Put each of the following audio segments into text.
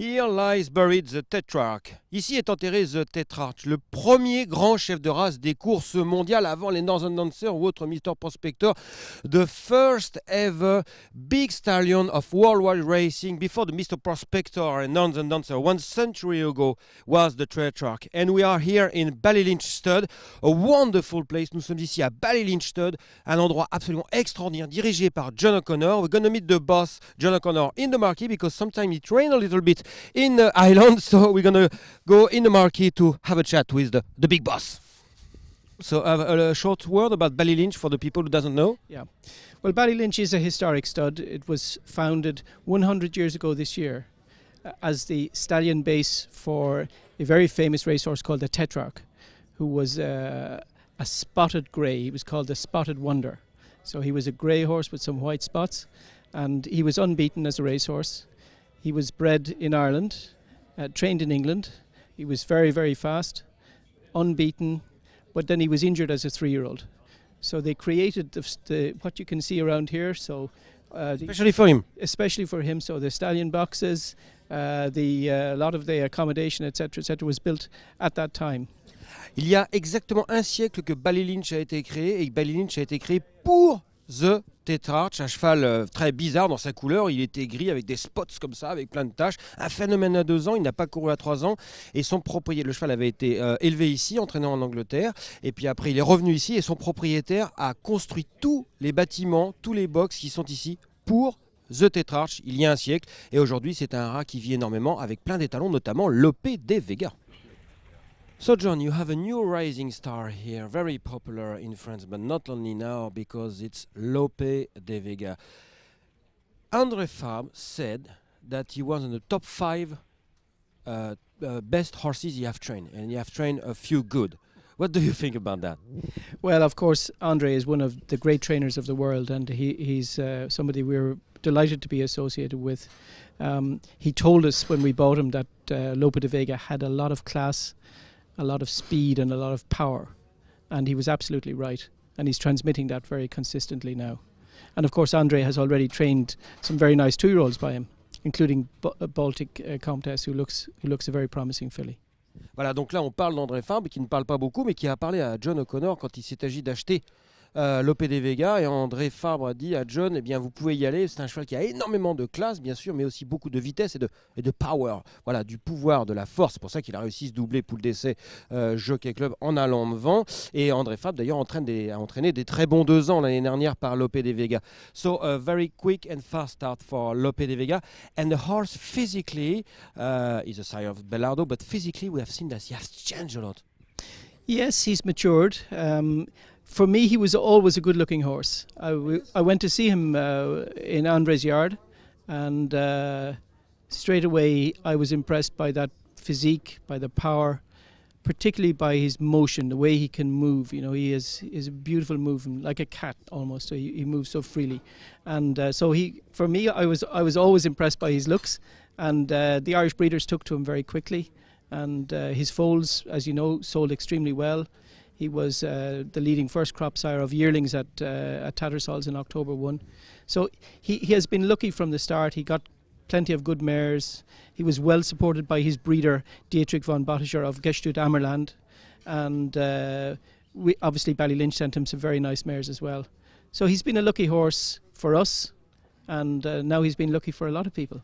Here lies buried the Tetrarch. Ici est enterré The Tetrarch, le premier grand chef de race des courses mondiales avant les Northern Dancers ou autres Mr Prospector. The first ever big stallion of worldwide racing before the Mr. Prospector and Northern Dancer one century ago was the Tetrarch. And we are here in Ballylinchstud, a wonderful place. Nous sommes ici à Stud, un endroit absolument extraordinaire dirigé par John O'Connor. We're going to meet the boss, John O'Connor, in the marquee because sometimes it rains a little bit in Ireland. So we're going to go in the marquee to have a chat with the, the big boss. So uh, a, a short word about Ballylynch for the people who doesn't know. Yeah. Well, Ballylynch is a historic stud. It was founded 100 years ago this year uh, as the stallion base for a very famous racehorse called the Tetrarch, who was uh, a spotted grey. He was called the Spotted Wonder. So he was a grey horse with some white spots, and he was unbeaten as a racehorse. He was bred in Ireland, uh, trained in England. He was very, very fast, unbeaten, but then he was injured as a three year old. So they created the, the, what you can see around here. So uh, especially for him, especially for him. So the stallion boxes, uh, the uh, a lot of the accommodation, etc., etc., was built at that time. Il y a exactement un siècle que Bally Lynch a été créé et Bally Lynch a été créé pour The Tetrarch, un cheval euh, très bizarre dans sa couleur. Il était gris avec des spots comme ça, avec plein de taches. Un phénomène à deux ans, il n'a pas couru à trois ans. Et son propriétaire, le cheval avait été euh, élevé ici, entraîné en Angleterre. Et puis après, il est revenu ici et son propriétaire a construit tous les bâtiments, tous les box qui sont ici pour The Tetrarch il y a un siècle. Et aujourd'hui, c'est un rat qui vit énormément avec plein d'étalons, notamment l'OP des Vegas. So John, you have a new rising star here, very popular in France, but not only now because it's Lope de Vega. Andre Fabre said that he was in the top five uh, uh, best horses he have trained, and he have trained a few good. What do you think about that? Well, of course, Andre is one of the great trainers of the world, and he, he's uh, somebody we're delighted to be associated with. Um, he told us when we bought him that uh, Lope de Vega had a lot of class a lot of speed and a lot of power. And he was absolutely right. And he's transmitting that very consistently now. And of course, Andre has already trained some very nice two year olds by him, including B uh, Baltic uh, Comtesse, who looks, who looks a very promising filly. Voilà, donc là on parle d'André Fabre qui ne parle pas beaucoup mais qui a parlé à John O'Connor quand il s'est agi d'acheter euh, Lope de Vega. Et André Fabre a dit à John eh bien, vous pouvez y aller. C'est un cheval qui a énormément de classe, bien sûr, mais aussi beaucoup de vitesse et de, et de power. Voilà, du pouvoir, de la force. C'est pour ça qu'il a réussi à se doubler poule d'essai euh, Jockey Club en allant devant. Et André Fabre, d'ailleurs, entraîne des, a entraîné des très bons deux ans l'année dernière par Lope de Vega. So, a very quick and fast start for Lope de Vega. And the horse physically il uh, is a sign of Bellardo, but physically, we have seen that he has changed a lot. Yes, he's matured. Um, for me, he was always a good-looking horse. I, w- I went to see him uh, in Andre's yard, and uh, straight away I was impressed by that physique, by the power, particularly by his motion, the way he can move. You know, he is is a beautiful movement, like a cat almost. So he, he, moves so freely, and uh, so he for me, I was I was always impressed by his looks, and uh, the Irish breeders took to him very quickly, and uh, his foals, as you know, sold extremely well. He was uh, the leading first crop sire of yearlings at, uh, at Tattersalls in October 1. So he, he has been lucky from the start. He got plenty of good mares. He was well supported by his breeder, Dietrich von Bottischer of Gestut Ammerland. And uh, we, obviously, Ballylynch sent him some very nice mares as well. So he's been a lucky horse for us, and uh, now he's been lucky for a lot of people.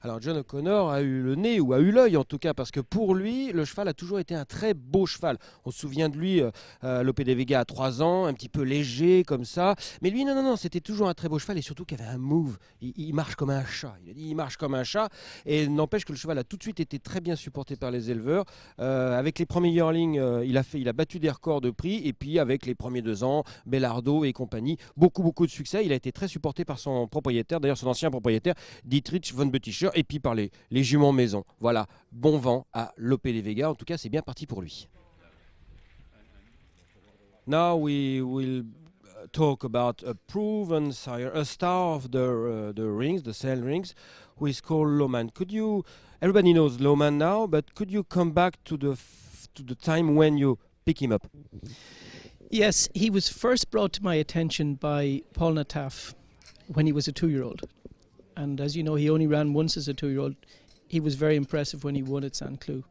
Alors John O'Connor a eu le nez ou a eu l'œil en tout cas parce que pour lui le cheval a toujours été un très beau cheval. On se souvient de lui euh, euh de Vega à 3 ans, un petit peu léger comme ça, mais lui non non non, c'était toujours un très beau cheval et surtout qu'il avait un move, il, marche comme un chat. Il marche comme un chat et n'empêche que le cheval a tout de suite été très bien supporté par les éleveurs. Euh, avec les premiers yearlings, euh, il a fait il a battu des records de prix et puis avec les premiers deux ans, Bellardo et compagnie, beaucoup beaucoup de succès, il a été très supporté par son propriétaire, d'ailleurs son ancien propriétaire Dietrich von Bötticher et puis parler les, les juments maison. Voilà, bon vent à Lopé les Vega. En tout cas, c'est bien parti pour lui. Now we will uh, talk about a proven sire, a star of the, uh, the rings, the sail rings, who is called Loman. Could you, everybody knows Loman now, but could you come back to the, to the time when you pick him up? Yes, he was first brought to my attention by Paul Nataf when he was a two year old. And as you know, he only ran once as a two year old. He was very impressive when he won at St. Cloud.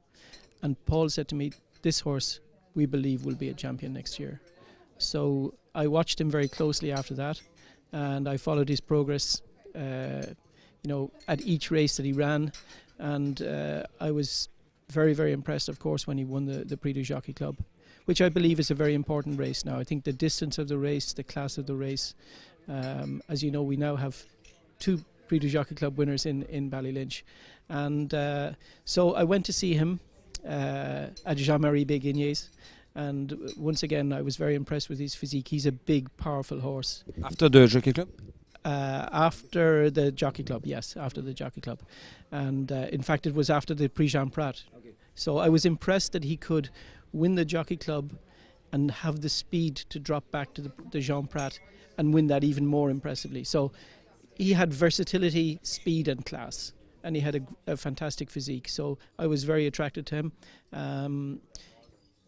And Paul said to me, This horse, we believe, will be a champion next year. So I watched him very closely after that, and I followed his progress. Uh, you know, at each race that he ran, and uh, I was very, very impressed, of course, when he won the, the Prix du Jockey Club, which I believe is a very important race now. I think the distance of the race, the class of the race, um, as you know, we now have two Breeders' Jockey Club winners in in Ballylynch, and uh, so I went to see him uh, at Jean Marie Béguinier's. And once again, I was very impressed with his physique. He's a big, powerful horse. After the Jockey Club? Uh, after the Jockey Club, yes, after the Jockey Club. And uh, in fact, it was after the Prix Jean Prat. Okay. So I was impressed that he could win the Jockey Club and have the speed to drop back to the, the Jean Prat and win that even more impressively. So he had versatility, speed, and class, and he had a, a fantastic physique. So I was very attracted to him. Um,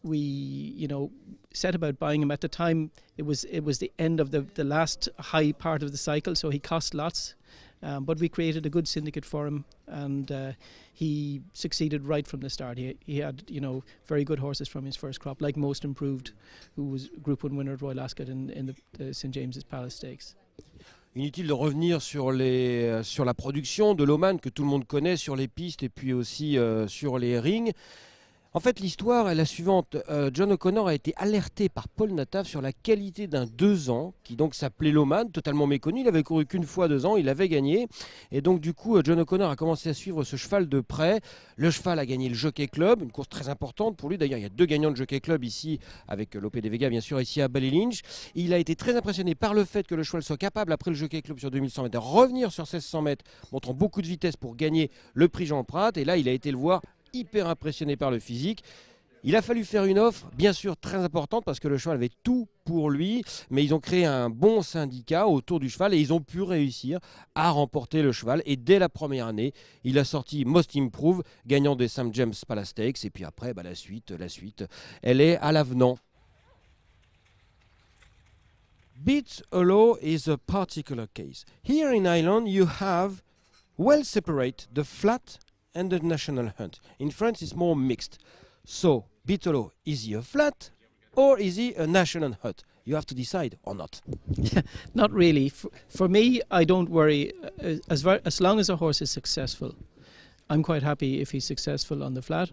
we, you know, set about buying him at the time. It was it was the end of the the last high part of the cycle, so he cost lots. Um, but we created a good syndicate for him, and uh, he succeeded right from the start. He, he had, you know, very good horses from his first crop, like Most Improved, who was Group One winner at Royal Ascot in, in the, the St James's Palace Stakes. Inutile de revenir sur, les, euh, sur la production de l'Oman que tout le monde connaît sur les pistes et puis aussi euh, sur les rings. En fait, l'histoire est la suivante. Euh, John O'Connor a été alerté par Paul Nataf sur la qualité d'un deux ans, qui donc s'appelait Loman, totalement méconnu. Il avait couru qu'une fois deux ans, il avait gagné. Et donc, du coup, euh, John O'Connor a commencé à suivre ce cheval de près. Le cheval a gagné le Jockey Club, une course très importante pour lui. D'ailleurs, il y a deux gagnants de Jockey Club ici, avec euh, Lope de Vega, bien sûr, ici à Bally Lynch. Il a été très impressionné par le fait que le cheval soit capable, après le Jockey Club sur 2100 mètres, de revenir sur 1600 mètres, montrant beaucoup de vitesse pour gagner le prix Jean Prat. Et là, il a été le voir hyper impressionné par le physique. Il a fallu faire une offre, bien sûr très importante, parce que le cheval avait tout pour lui, mais ils ont créé un bon syndicat autour du cheval et ils ont pu réussir à remporter le cheval. Et dès la première année, il a sorti Most Improve, gagnant des St. James Palace Stakes. Et puis après, bah, la suite, la suite, elle est à l'avenant. beat is a particular case. Here in Ireland, you have well separate the flat and the national hunt. In France, it's more mixed. So, Bitolo, is he a flat or is he a national hunt? You have to decide or not. not really. for, me, I don't worry. Uh, as, as long as a horse is successful, I'm quite happy if he's successful on the flat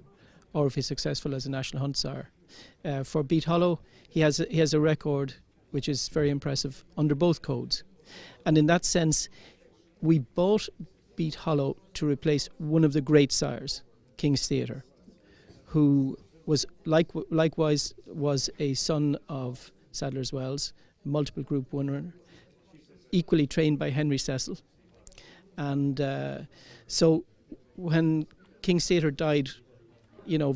or if he's successful as a national hunt sire. Uh, for Beat Hollow, he has, a, he has a record which is very impressive under both codes. And in that sense, we bought Beat Hollow to replace one of the great sires, King's Theatre, who was like, likewise was a son of Sadler's Wells, multiple group winner, equally trained by Henry Cecil. And uh, so when King's Theatre died, you know,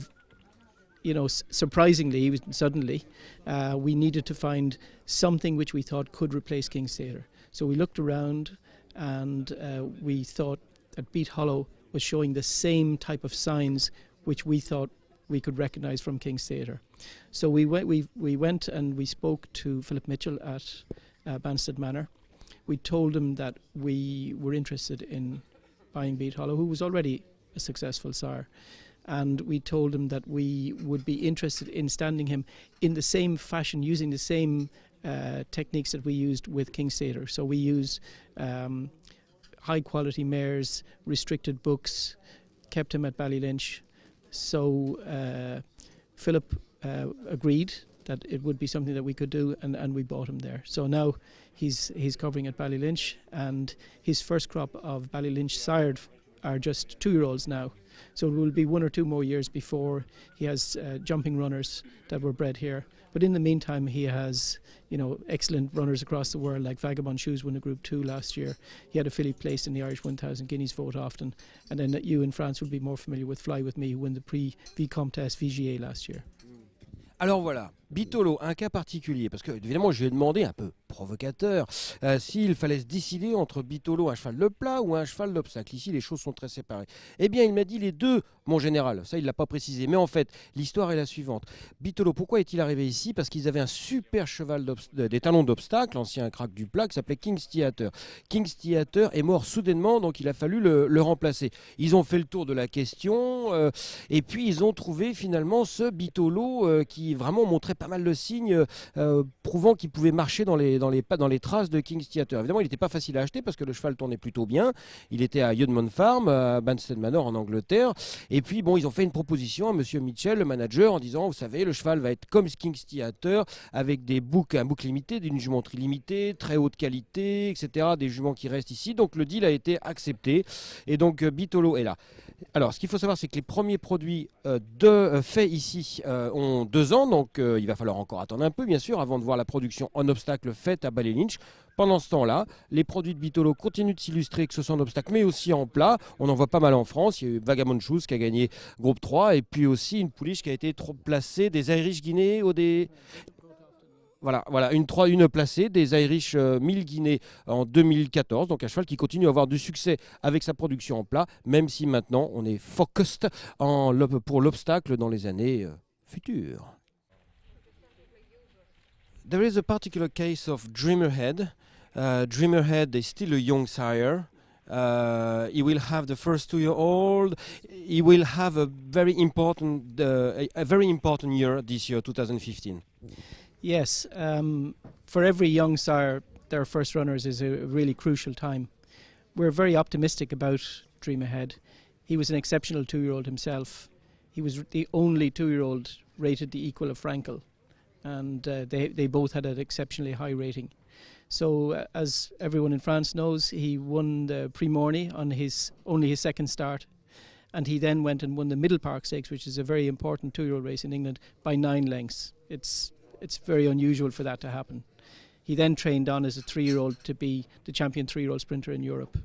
you know, surprisingly, suddenly, uh, we needed to find something which we thought could replace King's Theatre. So we looked around and uh, we thought that Beat Hollow was showing the same type of signs which we thought we could recognize from King's Theatre. So we went, we, we went and we spoke to Philip Mitchell at uh, Banstead Manor. We told him that we were interested in buying Beat Hollow, who was already a successful sire. And we told him that we would be interested in standing him in the same fashion, using the same uh, techniques that we used with King Seder. So we use um, high quality mares, restricted books, kept him at Ballylynch. So uh, Philip uh, agreed that it would be something that we could do, and, and we bought him there. So now he's he's covering at Ballylynch, and his first crop of Ballylynch sired are just two year olds now. So it will be one or two more years before he has uh, jumping runners that were bred here. But in the meantime, he has you know excellent runners across the world like Vagabond Shoes won a Group Two last year. He had a filly placed in the Irish 1,000 Guineas vote often, and then you in France would be more familiar with Fly with Me, who won the Prix Vicomtesse VGA last year. Alors voilà. Bitolo, un cas particulier, parce que évidemment, je lui ai demandé, un peu provocateur, euh, s'il fallait se décider entre Bitolo, un cheval de plat ou un cheval d'obstacle. Ici, les choses sont très séparées. Eh bien, il m'a dit les deux, mon général. Ça, il ne l'a pas précisé. Mais en fait, l'histoire est la suivante. Bitolo, pourquoi est-il arrivé ici Parce qu'ils avaient un super cheval euh, des talons d'obstacle, ancien crack du plat, qui s'appelait King's Theater. King's Theater est mort soudainement, donc il a fallu le, remplacer. Ils ont fait le tour de la question, euh, et puis ils ont trouvé finalement ce Bitolo qui vraiment montrait pas mal de signes euh, prouvant qu'il pouvait marcher dans les, dans, les, dans les traces de King's Theatre. Évidemment, il n'était pas facile à acheter parce que le cheval tournait plutôt bien. Il était à Yodmond Farm, à Banstead Manor en Angleterre. Et puis, bon, ils ont fait une proposition à monsieur Mitchell, le manager, en disant, vous savez, le cheval va être comme King's Theatre, avec des boucs, un bouc limité, d'une jumenterie limitée, très haute qualité, etc. Des juments qui restent ici. Donc, le deal a été accepté. Et donc, euh, Bitolo est là. Alors, ce qu'il faut savoir, c'est que les premiers produits euh, de, faits ici ont deux ans, donc il va il va falloir encore attendre un peu, bien sûr, avant de voir la production en obstacle faite à Ballet Lynch. Pendant ce temps-là, les produits de Bitolo continuent de s'illustrer, que ce soit en obstacle, mais aussi en plat. On en voit pas mal en France. Il y a eu Vagamon Shoes qui a gagné groupe 3, et puis aussi une pouliche qui a été trop placée des Irish Guinée au des. Voilà, voilà, une 3, une placée des Irish 1000 euh, Guinées en 2014. Donc un cheval qui continue à avoir du succès avec sa production en plat, même si maintenant on est focused pour l'obstacle dans les années euh, futures. there is a particular case of Dreamerhead. Uh, Dreamerhead is still a young sire. Uh, he will have the first two-year-old. He will have a very important, uh, a, very important year this year, 2015. Yes, um, for every young sire, their first runners is a really crucial time. We're very optimistic about Dreamerhead. He was an exceptional two-year-old himself. He was the only two-year-old rated the equal of Frankel and uh, they they both had an exceptionally high rating. So uh, as everyone in France knows, he won the Prix Morny on his only his second start, and he then went and won the Middle Park Stakes, which is a very important two-year-old race in England by nine lengths. It's it's very unusual for that to happen. He then trained on as a three-year-old to be the champion three-year-old sprinter in Europe,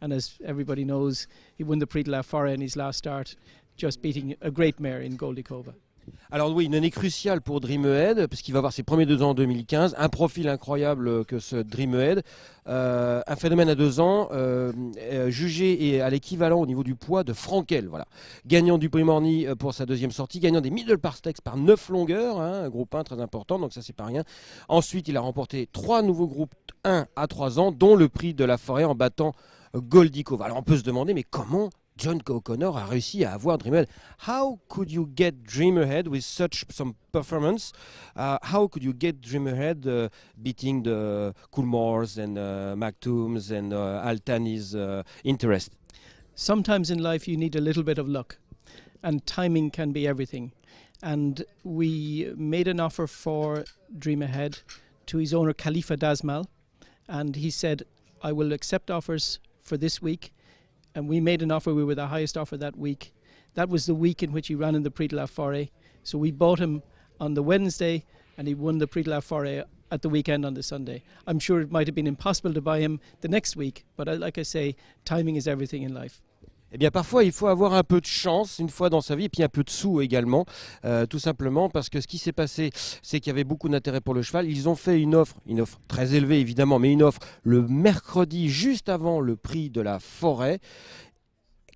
and as everybody knows, he won the Prix de la Forêt in his last start, just beating a great mare in Goldikova. Alors oui, une année cruciale pour Dreamhead, puisqu'il va avoir ses premiers deux ans en 2015, un profil incroyable euh, que ce Dreamhead, euh, un phénomène à deux ans, euh, jugé et à l'équivalent au niveau du poids de Frankel, voilà. Gagnant du prix Morny pour sa deuxième sortie, gagnant des Middle Parstex par neuf longueurs, hein, un groupe 1 très important, donc ça c'est pas rien. Ensuite, il a remporté trois nouveaux groupes 1 à 3 ans, dont le prix de la forêt en battant Goldikova. Alors on peut se demander, mais comment John O'Connor a réussi à avoir Dream Ahead. How could you get Dream Ahead with such some performance? Uh, how could you get Dream Ahead uh, beating the Coolmores and uh, McTooms and uh, Altani's uh, interest? Sometimes in life you need a little bit of luck, and timing can be everything. And we made an offer for Dream Ahead to his owner Khalifa Dasmal, and he said, "I will accept offers for this week." and we made an offer. We were the highest offer that week. That was the week in which he ran in the Prix de la Forêt. So we bought him on the Wednesday, and he won the Prix de la Forêt at the weekend on the Sunday. I'm sure it might have been impossible to buy him the next week, but like I say, timing is everything in life. Eh bien, parfois, il faut avoir un peu de chance une fois dans sa vie, et puis un peu de sous également, euh, tout simplement parce que ce qui s'est passé, c'est qu'il y avait beaucoup d'intérêt pour le cheval. Ils ont fait une offre, une offre très élevée évidemment, mais une offre le mercredi juste avant le prix de la forêt,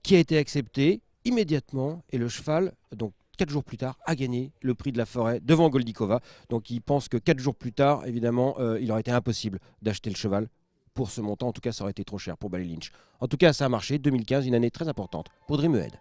qui a été acceptée immédiatement, et le cheval, donc quatre jours plus tard, a gagné le prix de la forêt devant Goldikova. Donc il pense que quatre jours plus tard, évidemment, euh, il aurait été impossible d'acheter le cheval pour ce montant. En tout cas, ça aurait été trop cher pour Bally Lynch. En tout cas, ça a marché. 2015, une année très importante pour Dreamhead.